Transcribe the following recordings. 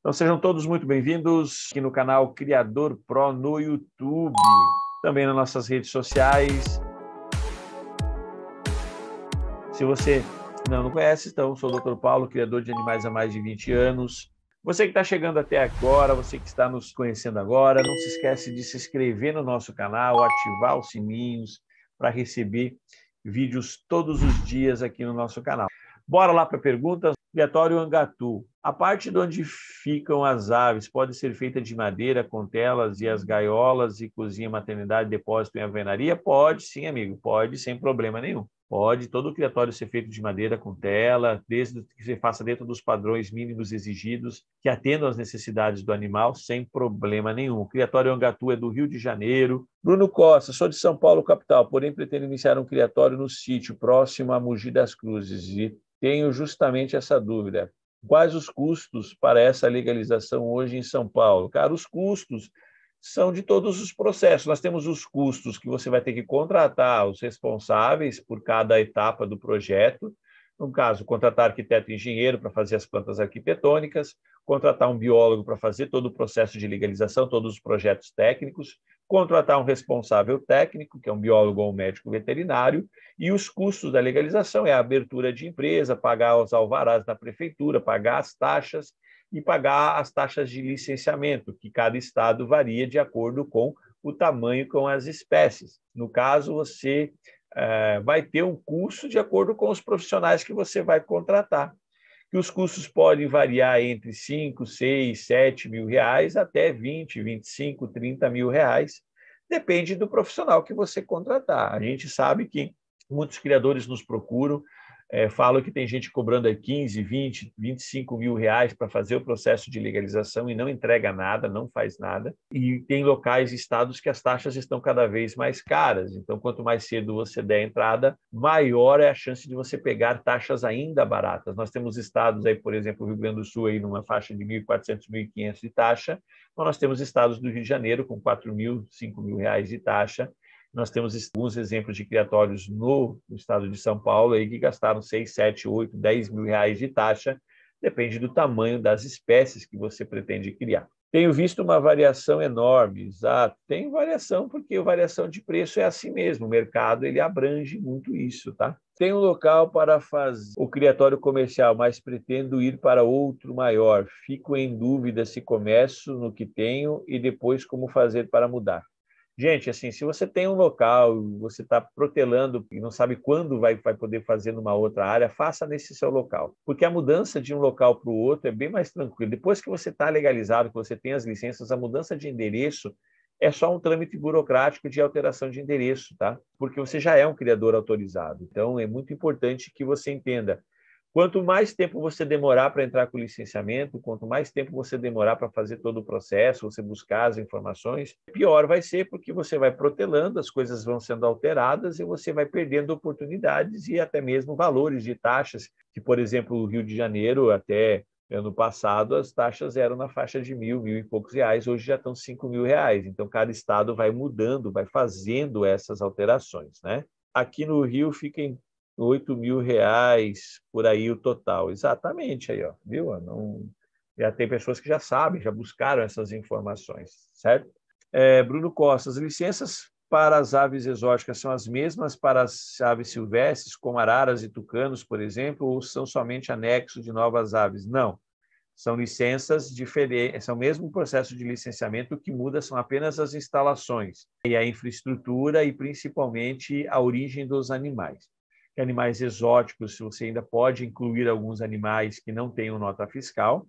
Então sejam todos muito bem-vindos aqui no canal Criador Pro no YouTube, também nas nossas redes sociais. Se você não, não conhece, então sou o Dr. Paulo, criador de animais há mais de 20 anos. Você que está chegando até agora, você que está nos conhecendo agora, não se esquece de se inscrever no nosso canal, ativar os sininhos para receber vídeos todos os dias aqui no nosso canal. Bora lá para perguntas. Obrigatório Angatu. A parte de onde ficam as aves pode ser feita de madeira, com telas e as gaiolas e cozinha, maternidade, depósito em alvenaria? Pode sim, amigo, pode, sem problema nenhum. Pode todo o criatório ser feito de madeira com tela, desde que você faça dentro dos padrões mínimos exigidos, que atendam às necessidades do animal, sem problema nenhum. O criatório Angatu é do Rio de Janeiro. Bruno Costa, sou de São Paulo, capital, porém pretendo iniciar um criatório no sítio próximo a Mogi das Cruzes e tenho justamente essa dúvida. Quais os custos para essa legalização hoje em São Paulo? Cara, os custos são de todos os processos. Nós temos os custos que você vai ter que contratar os responsáveis por cada etapa do projeto. No caso, contratar arquiteto e engenheiro para fazer as plantas arquitetônicas, contratar um biólogo para fazer todo o processo de legalização, todos os projetos técnicos, contratar um responsável técnico, que é um biólogo ou um médico veterinário, e os custos da legalização é a abertura de empresa, pagar os alvarás da prefeitura, pagar as taxas e pagar as taxas de licenciamento, que cada estado varia de acordo com o tamanho com as espécies. No caso, você é, vai ter um custo de acordo com os profissionais que você vai contratar que os custos podem variar entre 5, 6, 7 mil reais até 20, 25, 30 mil reais, depende do profissional que você contratar. A gente sabe que muitos criadores nos procuram é, que tem gente cobrando aí 15, 20, 25 mil reais para fazer o processo de legalização e não entrega nada, não faz nada. E tem locais e estados que as taxas estão cada vez mais caras. Então, quanto mais cedo você der a entrada, maior é a chance de você pegar taxas ainda baratas. Nós temos estados aí, por exemplo, o Rio Grande do Sul aí numa faixa de 1.400, 1.500 de taxa, mas nós temos estados do Rio de Janeiro com 4 mil, 5 mil reais de taxa nós temos alguns exemplos de criatórios no, estado de São Paulo aí que gastaram 6, 7, 8, 10 mil reais de taxa, depende do tamanho das espécies que você pretende criar. Tenho visto uma variação enorme, exato. Tem variação, porque a variação de preço é assim mesmo. O mercado ele abrange muito isso, tá? Tem um local para fazer o criatório comercial, mas pretendo ir para outro maior. Fico em dúvida se começo no que tenho e depois como fazer para mudar. Gente, assim, se você tem um local, você está protelando e não sabe quando vai, vai poder fazer numa outra área, faça nesse seu local. Porque a mudança de um local para o outro é bem mais tranquila. Depois que você está legalizado, que você tem as licenças, a mudança de endereço é só um trâmite burocrático de alteração de endereço, tá? Porque você já é um criador autorizado. Então, é muito importante que você entenda Quanto mais tempo você demorar para entrar com o licenciamento, quanto mais tempo você demorar para fazer todo o processo, você buscar as informações, pior vai ser porque você vai protelando, as coisas vão sendo alteradas e você vai perdendo oportunidades e até mesmo valores de taxas, que, por exemplo, o Rio de Janeiro, até ano passado, as taxas eram na faixa de mil, mil e poucos reais, hoje já estão cinco mil reais. Então, cada estado vai mudando, vai fazendo essas alterações, né? Aqui no Rio fica em 8 mil reais por aí o total. Exatamente aí, ó, viu? Não, já tem pessoas que já sabem, já buscaram essas informações, certo? É, Bruno Costa, as licenças para as aves exóticas são as mesmas para as aves silvestres, como araras e tucanos, por exemplo, ou são somente anexo de novas aves? Não. São licenças diferentes, são o mesmo processo de licenciamento, o que muda são apenas as instalações e a infraestrutura e principalmente a origem dos animais animais exóticos, você ainda pode incluir alguns animais que não tenham nota fiscal.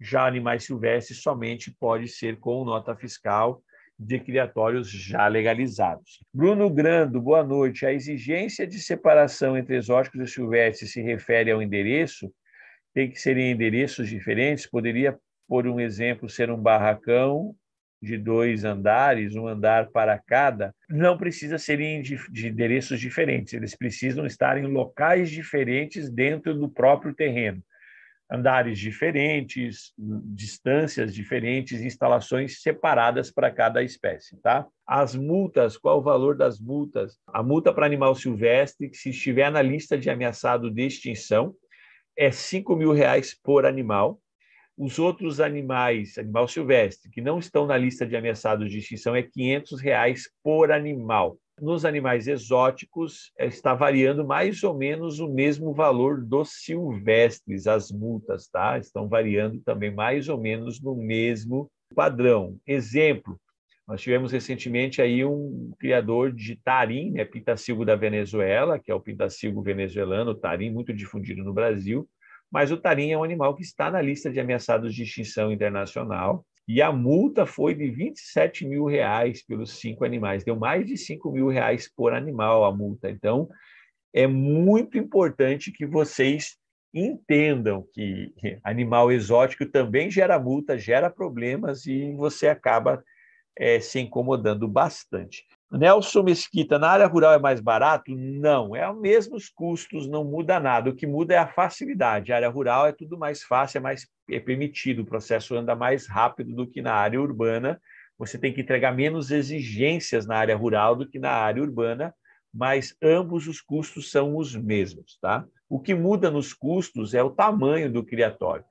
Já animais silvestres somente pode ser com nota fiscal de criatórios já legalizados. Bruno Grando, boa noite. A exigência de separação entre exóticos e silvestres se refere ao endereço? Tem que ser em endereços diferentes? Poderia, por um exemplo, ser um barracão de dois andares, um andar para cada, não precisa serem de, de endereços diferentes, eles precisam estar em locais diferentes dentro do próprio terreno. Andares diferentes, distâncias diferentes, instalações separadas para cada espécie, tá? As multas, qual o valor das multas? A multa para animal silvestre, que se estiver na lista de ameaçado de extinção, é 5 mil reais por animal, os outros animais, animal silvestre, que não estão na lista de ameaçados de extinção é R$ 500 reais por animal. Nos animais exóticos, é, está variando mais ou menos o mesmo valor dos silvestres, as multas, tá? Estão variando também mais ou menos no mesmo padrão. Exemplo, nós tivemos recentemente aí um criador de tarim, né, pintacilgo da Venezuela, que é o pintacilgo venezuelano, tarim muito difundido no Brasil, mas o tarim é um animal que está na lista de ameaçados de extinção internacional e a multa foi de 27 mil reais pelos cinco animais. Deu mais de 5 mil reais por animal a multa. Então, é muito importante que vocês entendam que animal exótico também gera multa, gera problemas e você acaba é, se incomodando bastante. Nelson Mesquita, na área rural é mais barato? Não, é os mesmos custos, não muda nada. O que muda é a facilidade. A área rural é tudo mais fácil, é mais é permitido, o processo anda mais rápido do que na área urbana. Você tem que entregar menos exigências na área rural do que na área urbana, mas ambos os custos são os mesmos, tá? O que muda nos custos é o tamanho do criatório.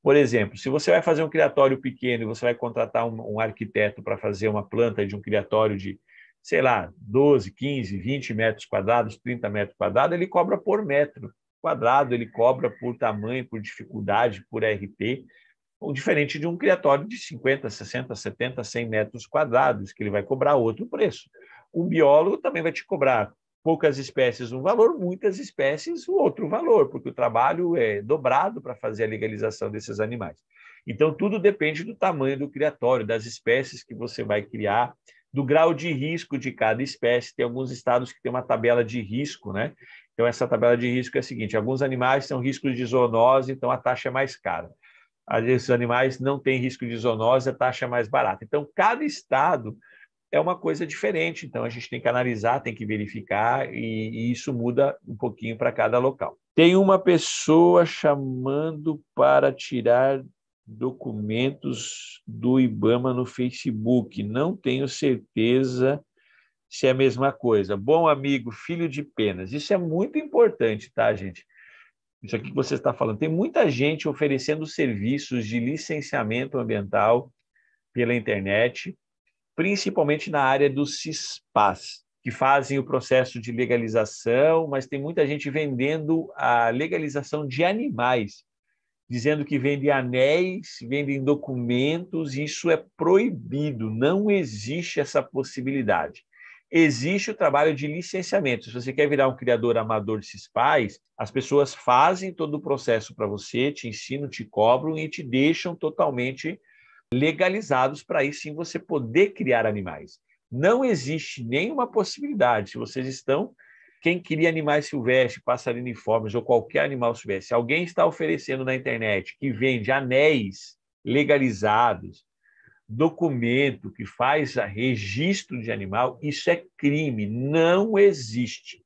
Por exemplo, se você vai fazer um criatório pequeno e você vai contratar um, um arquiteto para fazer uma planta de um criatório de sei lá, 12, 15, 20 metros quadrados, 30 metros quadrados, ele cobra por metro quadrado, ele cobra por tamanho, por dificuldade, por RP, diferente de um criatório de 50, 60, 70, 100 metros quadrados, que ele vai cobrar outro preço. Um biólogo também vai te cobrar poucas espécies um valor, muitas espécies um outro valor, porque o trabalho é dobrado para fazer a legalização desses animais. Então, tudo depende do tamanho do criatório, das espécies que você vai criar, do grau de risco de cada espécie. Tem alguns estados que têm uma tabela de risco, né? Então, essa tabela de risco é a seguinte: alguns animais são riscos de zoonose, então a taxa é mais cara. Esses animais não têm risco de zoonose, a taxa é mais barata. Então, cada estado é uma coisa diferente. Então, a gente tem que analisar, tem que verificar, e, e isso muda um pouquinho para cada local. Tem uma pessoa chamando para tirar documentos do IBAMA no Facebook. Não tenho certeza se é a mesma coisa. Bom amigo, filho de penas. Isso é muito importante, tá, gente? Isso aqui que você está falando. Tem muita gente oferecendo serviços de licenciamento ambiental pela internet, principalmente na área dos CISPAS, que fazem o processo de legalização, mas tem muita gente vendendo a legalização de animais dizendo que vende anéis, vendem documentos, isso é proibido, não existe essa possibilidade. Existe o trabalho de licenciamento. Se você quer virar um criador amador de pais, as pessoas fazem todo o processo para você, te ensinam, te cobram e te deixam totalmente legalizados para aí sim você poder criar animais. Não existe nenhuma possibilidade, se vocês estão quem queria animais silvestres, passarinho-informes ou qualquer animal silvestre, alguém está oferecendo na internet que vende anéis legalizados, documento que faz registro de animal, isso é crime, não existe.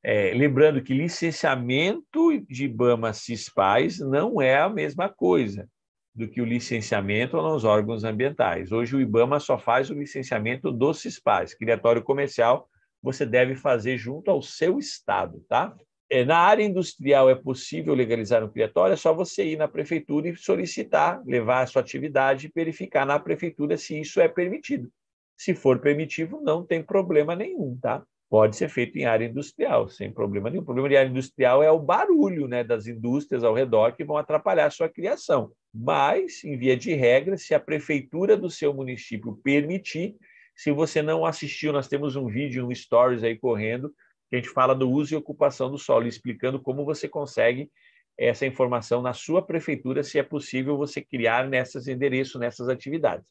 É, lembrando que licenciamento de Ibama CISPAS não é a mesma coisa do que o licenciamento nos órgãos ambientais. Hoje o IBAMA só faz o licenciamento dos CISPAS, Criatório Comercial você deve fazer junto ao seu estado, tá? É, na área industrial é possível legalizar um criatório, é só você ir na prefeitura e solicitar, levar a sua atividade e verificar na prefeitura se isso é permitido. Se for permitido, não tem problema nenhum, tá? Pode ser feito em área industrial, sem problema nenhum. O problema de área industrial é o barulho né, das indústrias ao redor que vão atrapalhar a sua criação. Mas, em via de regra, se a prefeitura do seu município permitir, se você não assistiu, nós temos um vídeo, um stories aí correndo, que a gente fala do uso e ocupação do solo, explicando como você consegue essa informação na sua prefeitura, se é possível você criar nesses endereços, nessas atividades.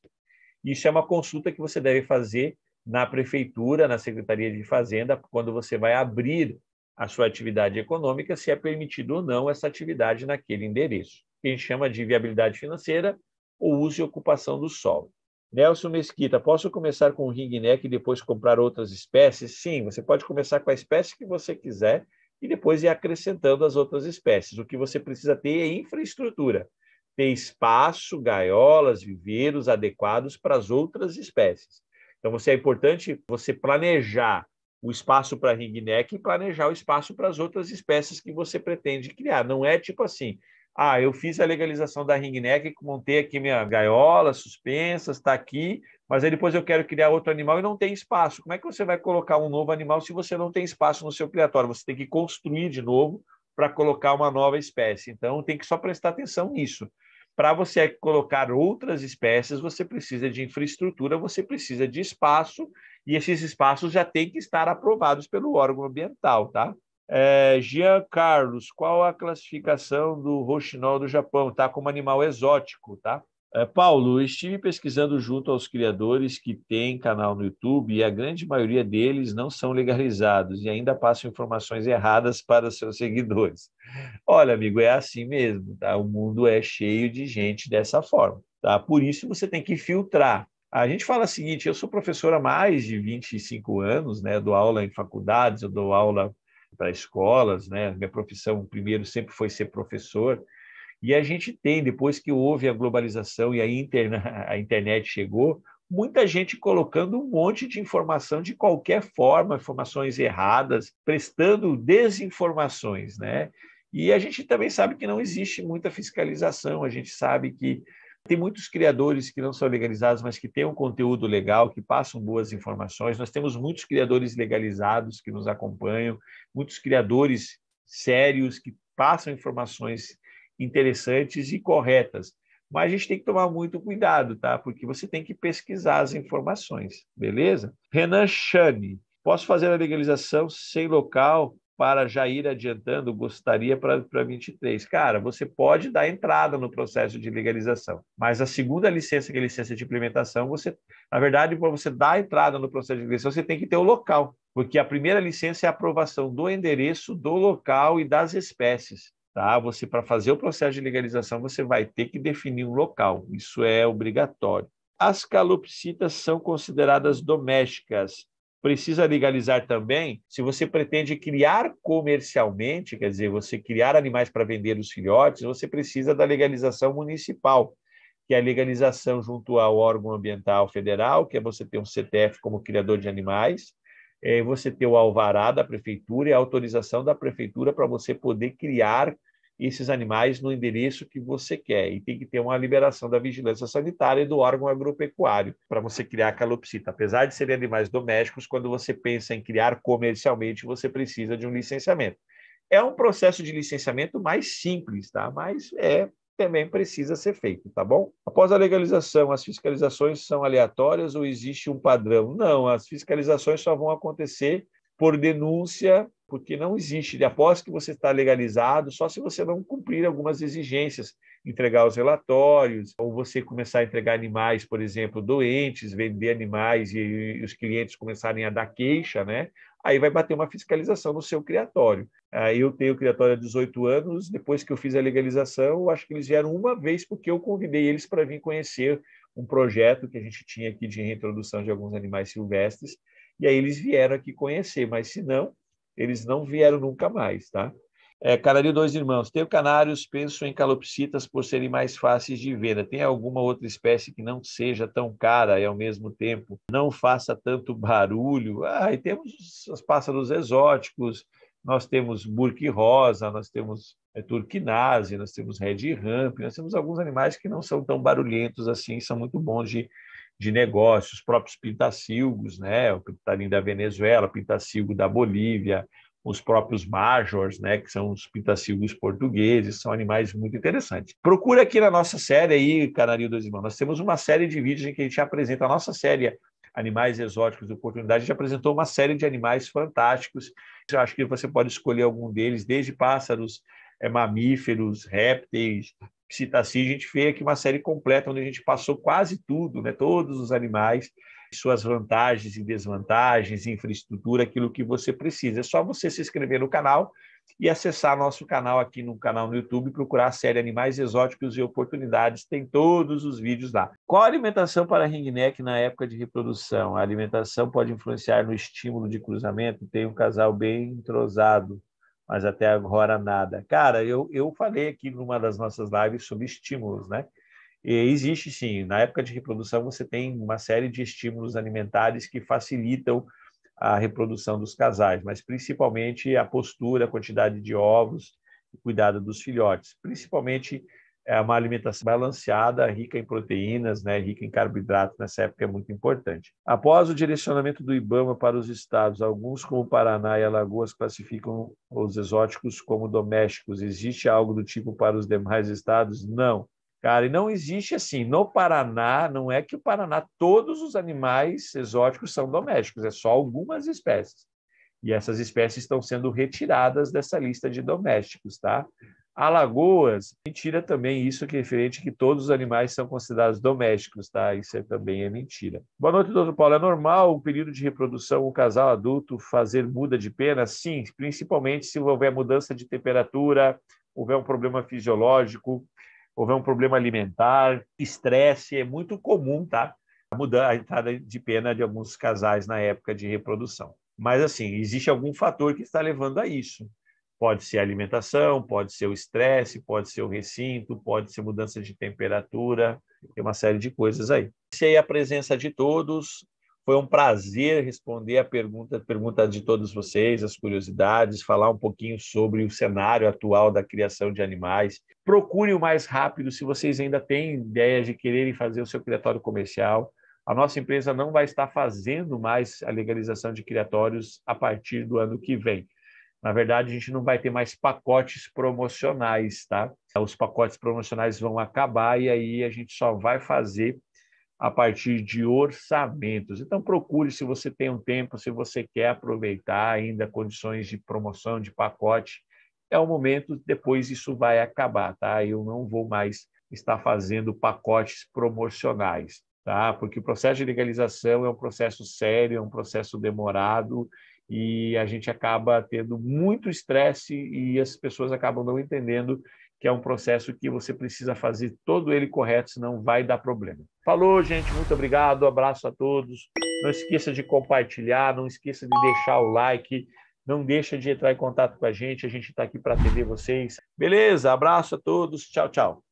Isso é uma consulta que você deve fazer na prefeitura, na Secretaria de Fazenda, quando você vai abrir a sua atividade econômica, se é permitido ou não essa atividade naquele endereço, que a gente chama de viabilidade financeira ou uso e ocupação do solo. Nelson Mesquita, posso começar com o ring neck e depois comprar outras espécies? Sim, você pode começar com a espécie que você quiser e depois ir acrescentando as outras espécies. O que você precisa ter é infraestrutura, ter espaço, gaiolas, viveiros adequados para as outras espécies. Então, você é importante você planejar o espaço para ringneck e planejar o espaço para as outras espécies que você pretende criar. Não é tipo assim, ah, eu fiz a legalização da ringneck, montei aqui minha gaiola, suspensas, está aqui, mas aí depois eu quero criar outro animal e não tem espaço. Como é que você vai colocar um novo animal se você não tem espaço no seu criatório? Você tem que construir de novo para colocar uma nova espécie. Então, tem que só prestar atenção nisso. Para você colocar outras espécies, você precisa de infraestrutura, você precisa de espaço, e esses espaços já têm que estar aprovados pelo órgão ambiental, tá? É, Jean Carlos, qual a classificação do roxinol do Japão? Está como animal exótico, tá? É, Paulo, estive pesquisando junto aos criadores que têm canal no YouTube e a grande maioria deles não são legalizados e ainda passam informações erradas para seus seguidores. Olha, amigo, é assim mesmo, tá? O mundo é cheio de gente dessa forma, tá? Por isso você tem que filtrar. A gente fala o seguinte, eu sou professor há mais de 25 anos, né? dou aula em faculdades, eu dou aula para escolas, né? Minha profissão primeiro sempre foi ser professor. E a gente tem, depois que houve a globalização e a, interna, a internet chegou, muita gente colocando um monte de informação de qualquer forma, informações erradas, prestando desinformações, né? E a gente também sabe que não existe muita fiscalização, a gente sabe que tem muitos criadores que não são legalizados, mas que têm um conteúdo legal, que passam boas informações. Nós temos muitos criadores legalizados que nos acompanham, muitos criadores sérios que passam informações interessantes e corretas. Mas a gente tem que tomar muito cuidado, tá? Porque você tem que pesquisar as informações, beleza? Renan Chani, posso fazer a legalização sem local para já ir adiantando, gostaria para 23. Cara, você pode dar entrada no processo de legalização, mas a segunda licença, que é a licença de implementação, você, na verdade, para você dar entrada no processo de legalização, você tem que ter o local, porque a primeira licença é a aprovação do endereço, do local e das espécies. Tá? Você para fazer o processo de legalização, você vai ter que definir um local. Isso é obrigatório. As calopsitas são consideradas domésticas precisa legalizar também se você pretende criar comercialmente, quer dizer, você criar animais para vender os filhotes, você precisa da legalização municipal, que é a legalização junto ao órgão ambiental federal, que é você ter um CTF como criador de animais, é você ter o alvará da prefeitura e a autorização da prefeitura para você poder criar esses animais no endereço que você quer. E tem que ter uma liberação da vigilância sanitária e do órgão agropecuário para você criar a calopsita. Apesar de serem animais domésticos, quando você pensa em criar comercialmente, você precisa de um licenciamento. É um processo de licenciamento mais simples, tá? mas é também precisa ser feito, tá bom? Após a legalização, as fiscalizações são aleatórias ou existe um padrão? Não, as fiscalizações só vão acontecer por denúncia porque não existe. De após que você está legalizado, só se você não cumprir algumas exigências, entregar os relatórios, ou você começar a entregar animais, por exemplo, doentes, vender animais e, os clientes começarem a dar queixa, né? Aí vai bater uma fiscalização no seu criatório. Aí eu tenho criatório há 18 anos, depois que eu fiz a legalização, acho que eles vieram uma vez porque eu convidei eles para vir conhecer um projeto que a gente tinha aqui de reintrodução de alguns animais silvestres, e aí eles vieram aqui conhecer, mas se não, eles não vieram nunca mais, tá? É, dois irmãos. Tenho canários, penso em calopsitas por serem mais fáceis de venda. Né? Tem alguma outra espécie que não seja tão cara e ao mesmo tempo não faça tanto barulho? Ah, e temos os pássaros exóticos, nós temos burque rosa, nós temos é, turquinase, nós temos red ramp, nós temos alguns animais que não são tão barulhentos assim, são muito bons de de negócios, os próprios Pintacilgos, né? o Pintalim da Venezuela, Pintacilgo da Bolívia, os próprios majors, né, que são os pintacilgos portugueses, são animais muito interessantes. Procura aqui na nossa série aí, Canarinho dos Irmãos, nós temos uma série de vídeos em que a gente apresenta a nossa série Animais Exóticos de Oportunidade, a gente apresentou uma série de animais fantásticos, eu acho que você pode escolher algum deles, desde pássaros, eh, mamíferos, répteis, que cita assim, a gente fez aqui uma série completa onde a gente passou quase tudo, né? todos os animais, suas vantagens e desvantagens, infraestrutura, aquilo que você precisa. É só você se inscrever no canal e acessar nosso canal aqui no canal no YouTube, procurar a série Animais Exóticos e Oportunidades, tem todos os vídeos lá. Qual a alimentação para ringneck na época de reprodução? A alimentação pode influenciar no estímulo de cruzamento? Tem um casal bem entrosado mas até agora nada. Cara, eu, eu falei aqui numa das nossas lives sobre estímulos, né? E existe sim, na época de reprodução você tem uma série de estímulos alimentares que facilitam a reprodução dos casais, mas principalmente a postura, a quantidade de ovos, o cuidado dos filhotes, principalmente é uma alimentação balanceada, rica em proteínas, né, rica em carboidratos, nessa época é muito importante. Após o direcionamento do IBAMA para os estados, alguns como Paraná e Alagoas classificam os exóticos como domésticos. Existe algo do tipo para os demais estados? Não. Cara, e não existe assim. No Paraná, não é que o Paraná todos os animais exóticos são domésticos, é só algumas espécies. E essas espécies estão sendo retiradas dessa lista de domésticos, tá? Alagoas, mentira também isso que é referente que todos os animais são considerados domésticos, tá? Isso é, também é mentira. Boa noite, doutor Paulo. É normal o período de reprodução, o casal adulto fazer muda de pena? Sim, principalmente se houver mudança de temperatura, houver um problema fisiológico, houver um problema alimentar, estresse, é muito comum, tá? A, mudança, a entrada de pena de alguns casais na época de reprodução. Mas, assim, existe algum fator que está levando a isso. Pode ser a alimentação, pode ser o estresse, pode ser o recinto, pode ser mudança de temperatura, tem uma série de coisas aí. Sei a presença de todos. Foi um prazer responder a pergunta, pergunta de todos vocês, as curiosidades, falar um pouquinho sobre o cenário atual da criação de animais. Procure o mais rápido se vocês ainda têm ideia de quererem fazer o seu criatório comercial. A nossa empresa não vai estar fazendo mais a legalização de criatórios a partir do ano que vem. Na verdade, a gente não vai ter mais pacotes promocionais, tá? Os pacotes promocionais vão acabar e aí a gente só vai fazer a partir de orçamentos. Então, procure se você tem um tempo, se você quer aproveitar ainda condições de promoção de pacote, é o momento, depois isso vai acabar, tá? Eu não vou mais estar fazendo pacotes promocionais, tá? Porque o processo de legalização é um processo sério, é um processo demorado e a gente acaba tendo muito estresse e as pessoas acabam não entendendo que é um processo que você precisa fazer todo ele correto, senão vai dar problema. Falou, gente, muito obrigado, abraço a todos. Não esqueça de compartilhar, não esqueça de deixar o like, não deixa de entrar em contato com a gente, a gente está aqui para atender vocês. Beleza? Abraço a todos, tchau, tchau.